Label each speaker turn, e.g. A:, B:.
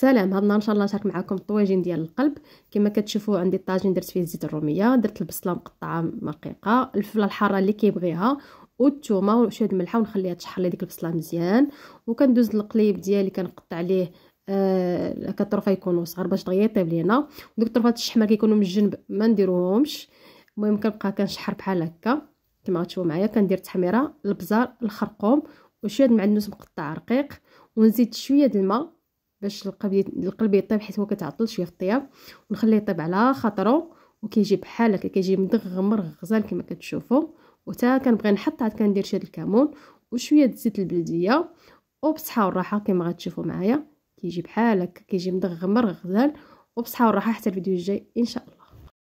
A: سلام هاد النهار ان شاء الله نشارك معكم الطواجين ديال القلب كما كتشوفوا عندي الطاجين درت فيه الزيت الروميه درت البصله مقطعه مرقيقه الفله الحاره اللي كيبغيها والثومه وشويه الملحه ونخليها تشحر لي ديك البصله مزيان وكندوز القليب ديالي كنقطع عليه آه الطرفه يكونوا صغار باش دغيا يطيب لينا ودوك الطرفات الشحمه كيكونوا من الجنب ما نديروهمش المهم كنبقى كنشحر بحال هكا كما غتشوفوا معايا كندير التحميره البزار الخرقوم وشويه المعدنوس مقطع رقيق ونزيد شويه د الماء باش القلب القلب يطيب حيت هو كتعطل شويه في الطياب ونخليه يطيب على خاطرو وكيجي بحال هكا كيجي مدغمر غزال كما كتشوفوا وتا كنبغي نحط عاد كندير شاد الكمون وشويه د الزيت البلديه وبصحه والراحه كما غتشوفوا معايا كيجي بحال هكا كيجي مدغمر غزال وبصحه والراحه حتى الفيديو الجاي ان شاء الله